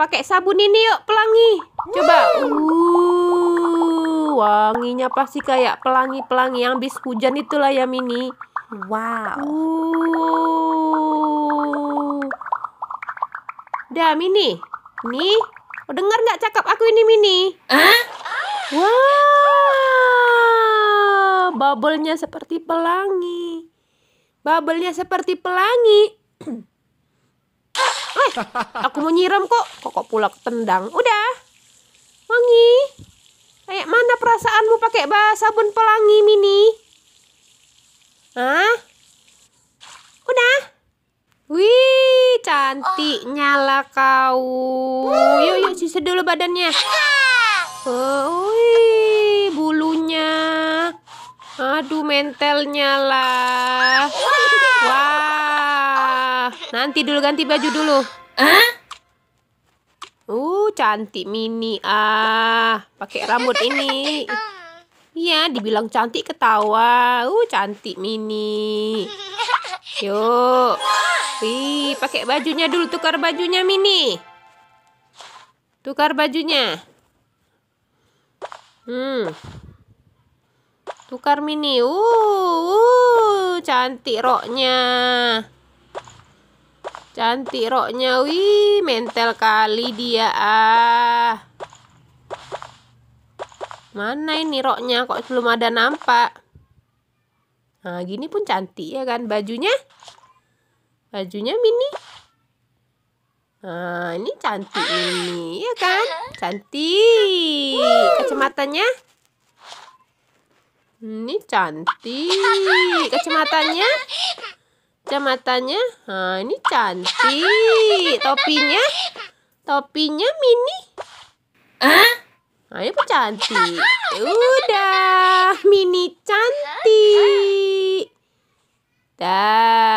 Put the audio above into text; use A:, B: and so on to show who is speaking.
A: pakai sabun ini yuk pelangi coba uh wanginya pasti kayak pelangi-pelangi yang bis hujan itulah ya Mini wow uh. dah Mini nih oh, dengar nggak cakap aku ini Mini huh? wow bubble-nya seperti pelangi bubble-nya seperti pelangi Aku mau nyiram kok. Kok kok pula tendang. Udah. Wangi. Kayak mana perasaanmu pakai bahasa sabun pelangi mini? Hah? Udah. Wih, cantik oh. nyala kau. Yuk, yuk sisa dulu badannya. Oh, wih, bulunya. Aduh, mentelnya lah. Wow. Nanti dulu ganti baju dulu. Hah? Uh, cantik mini ah. Pakai rambut ini. Iya, dibilang cantik ketawa. Uh, cantik mini. Yuk. Wih, pakai bajunya dulu tukar bajunya mini. Tukar bajunya. Hmm. Tukar mini. Uh, uh cantik roknya. Cantik roknya. Wih, mentel kali dia ah. Mana ini roknya kok belum ada nampak? Nah, gini pun cantik ya kan bajunya? Bajunya mini. Nah, ini cantik ini, ya kan? Cantik. Kacamatanya? Ini cantik. Kacamatanya? Kacamatanya? Nah, ini cantik. Topinya? Topinya mini? Hah? Nah, ini cantik. Udah, mini cantik. Dah.